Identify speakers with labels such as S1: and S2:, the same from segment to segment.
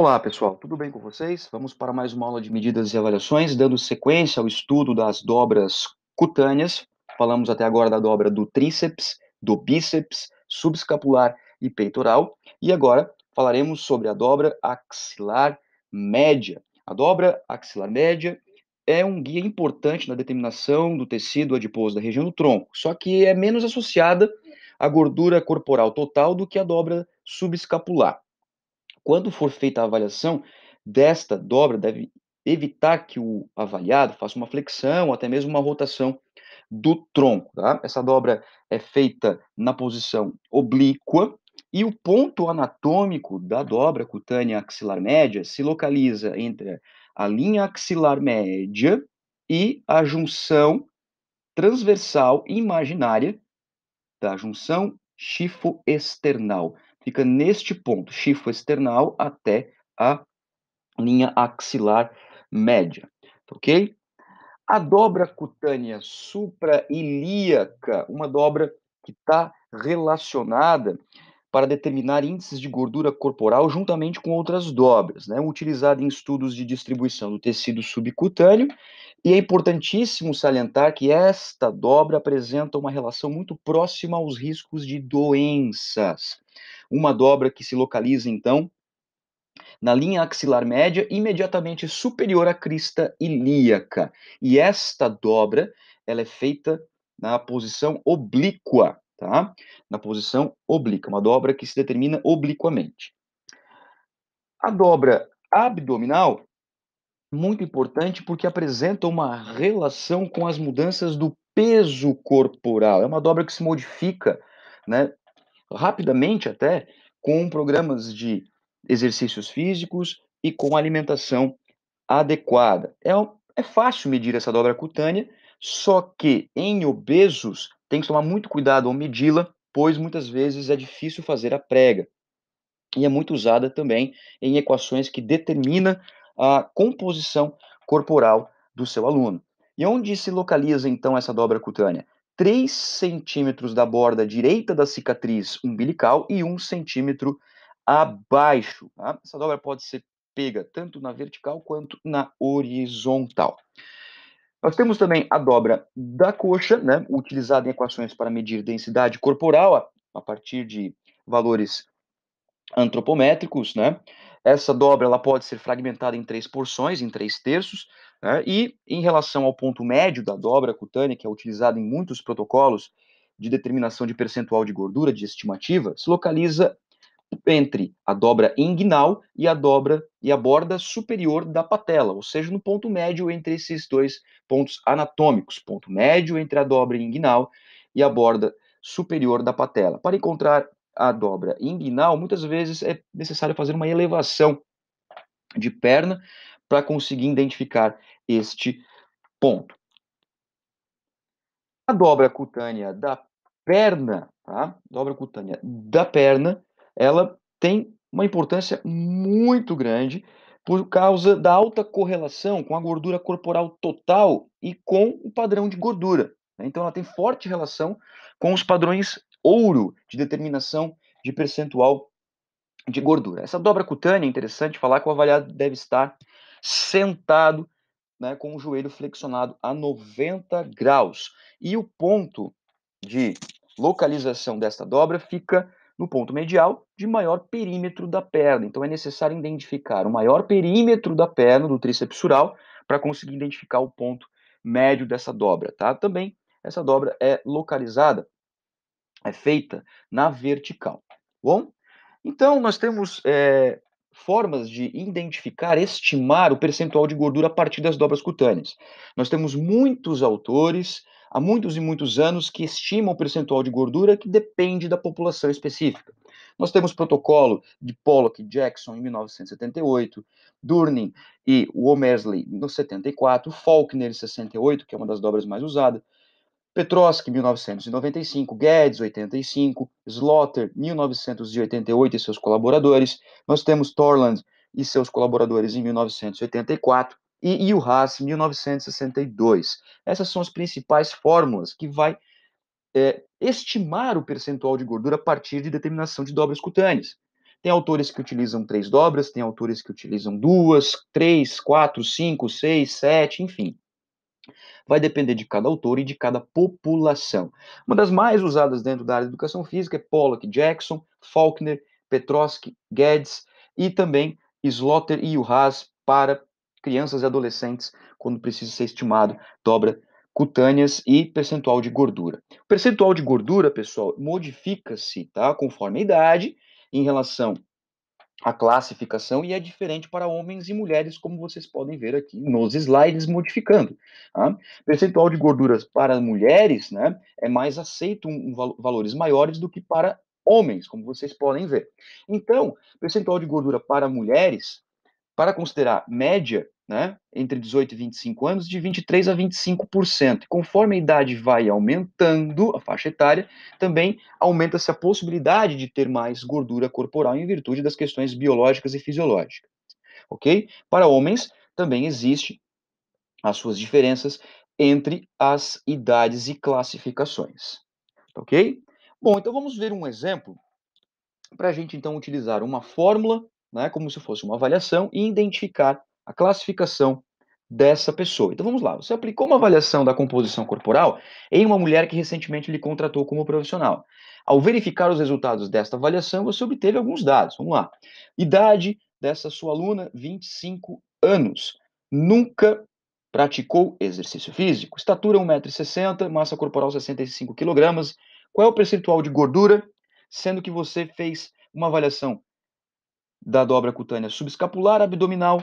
S1: Olá, pessoal, tudo bem com vocês? Vamos para mais uma aula de medidas e avaliações, dando sequência ao estudo das dobras cutâneas. Falamos até agora da dobra do tríceps, do bíceps, subscapular e peitoral. E agora falaremos sobre a dobra axilar média. A dobra axilar média é um guia importante na determinação do tecido adiposo da região do tronco, só que é menos associada à gordura corporal total do que a dobra subescapular. Quando for feita a avaliação desta dobra, deve evitar que o avaliado faça uma flexão, até mesmo uma rotação do tronco. Tá? Essa dobra é feita na posição oblíqua e o ponto anatômico da dobra cutânea axilar média se localiza entre a linha axilar média e a junção transversal imaginária da junção chifo external fica neste ponto chifo external até a linha axilar média, ok? A dobra cutânea suprailíaca, uma dobra que está relacionada para determinar índices de gordura corporal juntamente com outras dobras, né, utilizada em estudos de distribuição do tecido subcutâneo e é importantíssimo salientar que esta dobra apresenta uma relação muito próxima aos riscos de doenças. Uma dobra que se localiza, então, na linha axilar média, imediatamente superior à crista ilíaca. E esta dobra ela é feita na posição oblíqua, tá? Na posição oblíqua, uma dobra que se determina obliquamente. A dobra abdominal muito importante porque apresenta uma relação com as mudanças do peso corporal. É uma dobra que se modifica né, rapidamente até com programas de exercícios físicos e com alimentação adequada. É, é fácil medir essa dobra cutânea, só que em obesos tem que tomar muito cuidado ao medi-la, pois muitas vezes é difícil fazer a prega. E é muito usada também em equações que determina a composição corporal do seu aluno. E onde se localiza então essa dobra cutânea? 3 centímetros da borda direita da cicatriz umbilical e 1 centímetro abaixo. Tá? Essa dobra pode ser pega tanto na vertical quanto na horizontal. Nós temos também a dobra da coxa, né, utilizada em equações para medir densidade corporal a, a partir de valores antropométricos, né? Essa dobra ela pode ser fragmentada em três porções, em três terços, né? e em relação ao ponto médio da dobra cutânea, que é utilizado em muitos protocolos de determinação de percentual de gordura, de estimativa, se localiza entre a dobra inguinal e a dobra e a borda superior da patela, ou seja, no ponto médio entre esses dois pontos anatômicos, ponto médio entre a dobra inguinal e a borda superior da patela. Para encontrar a dobra inguinal, muitas vezes é necessário fazer uma elevação de perna para conseguir identificar este ponto. A dobra cutânea da perna, tá? Dobra cutânea da perna, ela tem uma importância muito grande por causa da alta correlação com a gordura corporal total e com o padrão de gordura. Né? Então, ela tem forte relação com os padrões ouro de determinação de percentual de gordura. Essa dobra cutânea é interessante falar que o avaliado deve estar sentado, né, com o joelho flexionado a 90 graus. E o ponto de localização desta dobra fica no ponto medial de maior perímetro da perna. Então é necessário identificar o maior perímetro da perna do tríceps sural para conseguir identificar o ponto médio dessa dobra, tá? Também essa dobra é localizada é feita na vertical. Tá bom, então nós temos é, formas de identificar, estimar o percentual de gordura a partir das dobras cutâneas. Nós temos muitos autores há muitos e muitos anos que estimam o percentual de gordura que depende da população específica. Nós temos protocolo de Pollock e Jackson em 1978, Durning e Womersley no 74, Faulkner em 68, que é uma das dobras mais usadas, Petroski, 1995, Guedes, 85, Slaughter, 1988 e seus colaboradores. Nós temos Torland e seus colaboradores em 1984 e Yuhas, 1962. Essas são as principais fórmulas que vai é, estimar o percentual de gordura a partir de determinação de dobras cutâneas. Tem autores que utilizam três dobras, tem autores que utilizam duas, três, quatro, cinco, seis, sete, enfim. Vai depender de cada autor e de cada população. Uma das mais usadas dentro da área de educação física é Pollock, Jackson, Faulkner, Petrosky, Guedes e também Slotter e Haas para crianças e adolescentes quando precisa ser estimado dobra cutâneas e percentual de gordura. O percentual de gordura, pessoal, modifica-se, tá, conforme a idade em relação a classificação e é diferente para homens e mulheres, como vocês podem ver aqui nos slides, modificando. Tá? Percentual de gorduras para mulheres né, é mais aceito um, um, valores maiores do que para homens, como vocês podem ver. Então, percentual de gordura para mulheres, para considerar média, né, entre 18 e 25 anos, de 23 a 25%. Conforme a idade vai aumentando, a faixa etária, também aumenta-se a possibilidade de ter mais gordura corporal em virtude das questões biológicas e fisiológicas. Ok? Para homens, também existe as suas diferenças entre as idades e classificações. Ok? Bom, então vamos ver um exemplo para a gente então utilizar uma fórmula, né, como se fosse uma avaliação, e identificar a classificação dessa pessoa. Então vamos lá, você aplicou uma avaliação da composição corporal em uma mulher que recentemente lhe contratou como profissional. Ao verificar os resultados desta avaliação, você obteve alguns dados. Vamos lá. Idade dessa sua aluna, 25 anos. Nunca praticou exercício físico. Estatura 1,60m, massa corporal 65 kg. Qual é o percentual de gordura? Sendo que você fez uma avaliação da dobra cutânea subescapular, abdominal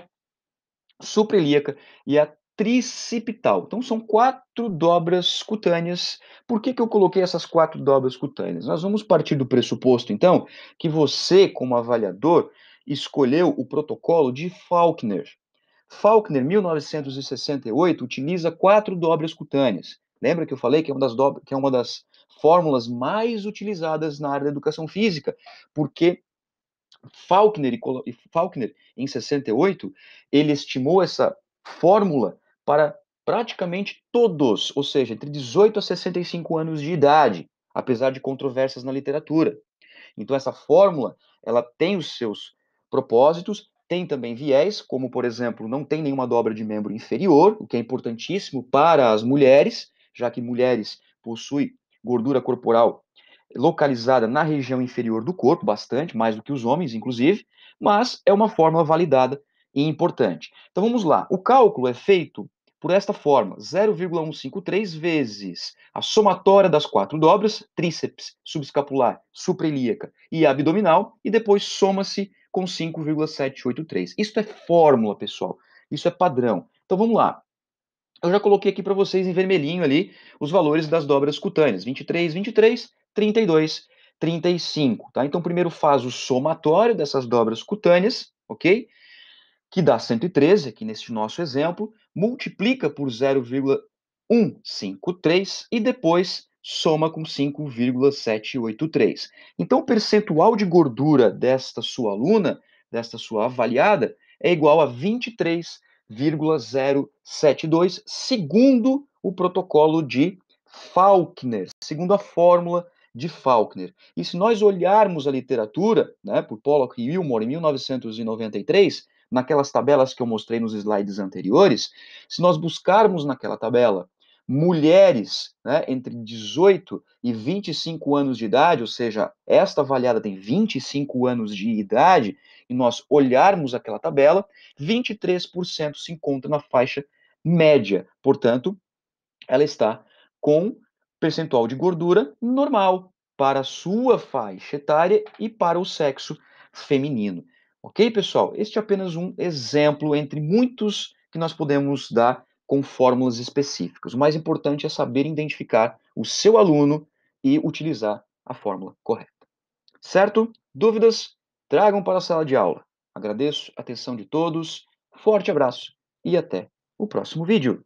S1: suprailíaca e a tricipital. Então são quatro dobras cutâneas. Por que, que eu coloquei essas quatro dobras cutâneas? Nós vamos partir do pressuposto, então, que você, como avaliador, escolheu o protocolo de Faulkner. Faulkner, 1968, utiliza quatro dobras cutâneas. Lembra que eu falei que é uma das, dobras, que é uma das fórmulas mais utilizadas na área da educação física, porque Faulkner, Faulkner, em 68, ele estimou essa fórmula para praticamente todos, ou seja, entre 18 a 65 anos de idade, apesar de controvérsias na literatura. Então essa fórmula, ela tem os seus propósitos, tem também viés, como por exemplo, não tem nenhuma dobra de membro inferior, o que é importantíssimo para as mulheres, já que mulheres possuem gordura corporal localizada na região inferior do corpo, bastante, mais do que os homens, inclusive, mas é uma fórmula validada e importante. Então vamos lá. O cálculo é feito por esta forma: 0,153 vezes a somatória das quatro dobras, tríceps, subescapular, suprailíaca e abdominal, e depois soma-se com 5,783. Isso é fórmula, pessoal. Isso é padrão. Então vamos lá. Eu já coloquei aqui para vocês em vermelhinho ali os valores das dobras cutâneas: 23, 23, 32, 35, tá? Então, primeiro faz o somatório dessas dobras cutâneas, ok? Que dá 113, aqui neste nosso exemplo, multiplica por 0,153 e depois soma com 5,783. Então, o percentual de gordura desta sua aluna, desta sua avaliada, é igual a 23,072, segundo o protocolo de Faulkner, segundo a fórmula de Faulkner. E se nós olharmos a literatura, né, por Pollock e Wilmore, em 1993, naquelas tabelas que eu mostrei nos slides anteriores, se nós buscarmos naquela tabela mulheres né, entre 18 e 25 anos de idade, ou seja, esta avaliada tem 25 anos de idade, e nós olharmos aquela tabela, 23% se encontra na faixa média, portanto, ela está com percentual de gordura normal para a sua faixa etária e para o sexo feminino. Ok, pessoal? Este é apenas um exemplo entre muitos que nós podemos dar com fórmulas específicas. O mais importante é saber identificar o seu aluno e utilizar a fórmula correta. Certo? Dúvidas? Tragam para a sala de aula. Agradeço a atenção de todos, forte abraço e até o próximo vídeo.